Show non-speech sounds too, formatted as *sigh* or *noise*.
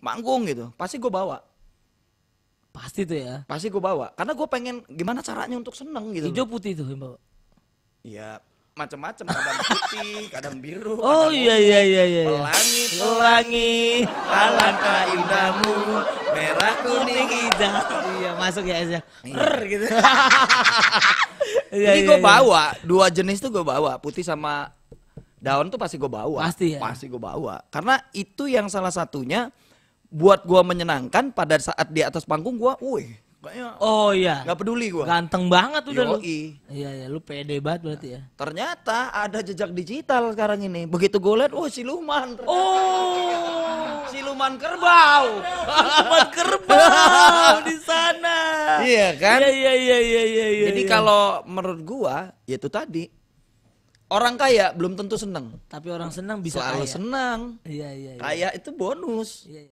manggung gitu pasti gue bawa pasti tuh ya pasti gue bawa karena gue pengen gimana caranya untuk seneng gitu hijau putih tuh yang bawa iya macam-macam kadang putih *laughs* kadang biru oh kadang iya, iya iya iya pelangi iya. pelangi alangkah indahmu merah kuning hijau iya masuk ya aja iya. Rrr, gitu jadi *laughs* iya, gue bawa dua jenis tuh gue bawa putih sama daun tuh pasti gue bawa pasti ya pasti gue bawa karena itu yang salah satunya buat gua menyenangkan pada saat di atas panggung gua, woi. oh iya, Gak peduli gua. Ganteng banget udah Yoi. lu. Iya ya, lu pede banget berarti ya. Ternyata ada jejak digital sekarang ini. Begitu gue lihat, oh siluman. Oh, *laughs* siluman kerbau. siluman kerbau di sana. Iya kan? Iya iya iya iya iya. Ya, Jadi iya. kalau menurut gua yaitu tadi Orang kaya belum tentu senang. Tapi orang senang bisa Selalu kaya. senang. Iya, iya, iya. Kaya itu bonus. Iya, iya.